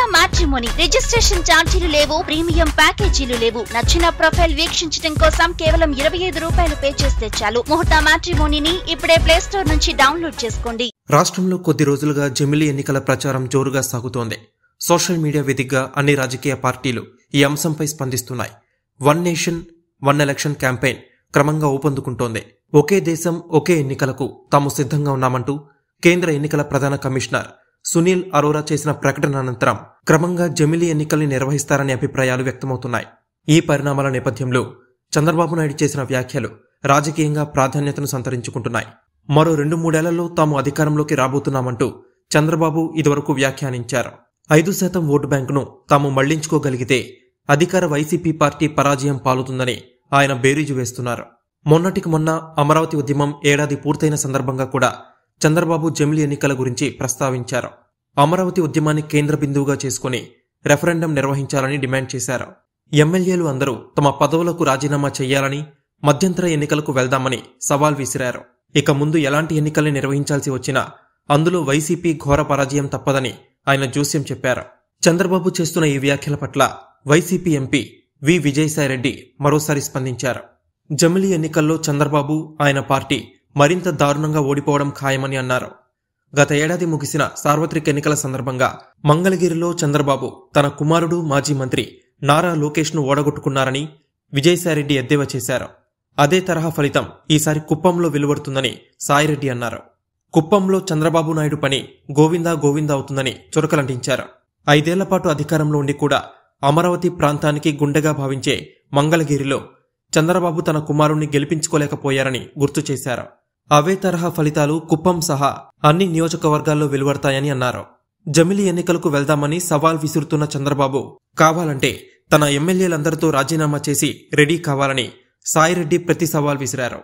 లేదా matrimony registration ఛార్జీలు లేవు ప్రీమియం ప్యాకేజీలు లేవు నచ్చిన ప్రొఫైల్ వీక్షించడం కోసం కేవలం ఇరవై ఐదు రూపాయలు పే చేస్తే చాలు ముహూర్త మ్యాట్రిమోనిని ఇప్పుడే ప్లేస్టోర్ నుంచి డౌన్లోడ్ చేసుకోండి రాష్ట్రంలో కొద్ది రోజులుగా జమిలి ఎన్నికల ప్రచారం జోరుగా సాగుతోంది సోషల్ మీడియా వేదికగా అన్ని రాజకీయ పార్టీలు ఈ అంశంపై స్పందిస్తున్నాయి one nation one election campaign క్రమంగా ఊపందుకుంటోంది ఒకే దేశం ఒకే ఎన్నికలకు తాము సిద్ధంగా ఉన్నామంటూ కేంద్ర ఎన్నికల ప్రధాన కమిషనర్ సునీల్ అరోరా చేసిన ప్రకటన అనంతరం క్రమంగా జమిలి ఎన్నికల్ని నిర్వహిస్తారనే అభిప్రాయాలు వ్యక్తమవుతున్నాయి ఈ పరిణామాల నేపథ్యంలో చంద్రబాబు నాయుడు చేసిన వ్యాఖ్యలు రాజకీయంగా ప్రాధాన్యతను సంతరించుకుంటున్నాయి మరో రెండు మూడేళ్లలో తాము అధికారంలోకి రాబోతున్నామంటూ చంద్రబాబు ఇదివరకు వ్యాఖ్యానించారు ఐదు శాతం ఓటు బ్యాంకును తాము మళ్లించుకోగలిగితే అధికార వైసీపీ పార్టీ పరాజయం పాలుతుందని ఆయన బేరీజు వేస్తున్నారు మొన్నటికి మొన్న అమరావతి ఉద్యమం ఏడాది పూర్తయిన సందర్భంగా కూడా చంద్రబాబు జమిలి ఎన్నికల గురించి ప్రస్తావించారు అమరావతి ఉద్యమాన్ని కేంద్ర బిందువుగా చేసుకుని రెఫరెండం నిర్వహించాలని డిమాండ్ చేశారు ఎమ్మెల్యేలు అందరూ తమ పదవులకు రాజీనామా చేయాలని మధ్యంతర ఎన్నికలకు వెళ్దామని సవాల్ విసిరారు ఇక ముందు ఎలాంటి ఎన్నికల్ని నిర్వహించాల్సి వచ్చినా అందులో వైసీపీ ఘోర పరాజయం తప్పదని ఆయన జోస్యం చెప్పారు చంద్రబాబు చేస్తున్న ఈ వ్యాఖ్యల పట్ల వైసీపీ ఎంపీ వి విజయసాయిరెడ్డి మరోసారి స్పందించారు జమిలీ ఎన్నికల్లో చంద్రబాబు ఆయన పార్టీ మరింత దారుణంగా ఓడిపోవడం ఖాయమని అన్నారు గత ఏడాది ముగిసిన సార్వత్రిక ఎన్నికల సందర్భంగా మంగళగిరిలో చంద్రబాబు తన కుమారుడు మాజీ మంత్రి నారా లోకేష్ను ఓడగొట్టుకున్నారని విజయసాయిరెడ్డి ఎద్దేవా చేశారు అదే తరహా ఫలితం ఈసారి కుప్పంలో వెలువడుతుందని సాయిరెడ్డి అన్నారు కుప్పంలో చంద్రబాబు నాయుడు పని గోవిందా గోవిందా అవుతుందని చురకలంటించారు ఐదేళ్ల పాటు అధికారంలో ఉండి కూడా అమరావతి ప్రాంతానికి గుండెగా భావించే మంగళగిరిలో చంద్రబాబు తన కుమారుణ్ణి గెలిపించుకోలేకపోయారని గుర్తు చేశారు అవే తరహా ఫలితాలు కుప్పం సహా అన్ని నియోజకవర్గాల్లో వెలువడతాయని అన్నారు జమిలీ ఎన్నికలకు వెళ్దామని సవాల్ విసురుతున్న చంద్రబాబు కావాలంటే తన ఎమ్మెల్యేలందరితో రాజీనామా చేసి రెడీ కావాలని సాయిరెడ్డి ప్రతి సవాల్ విసిరారు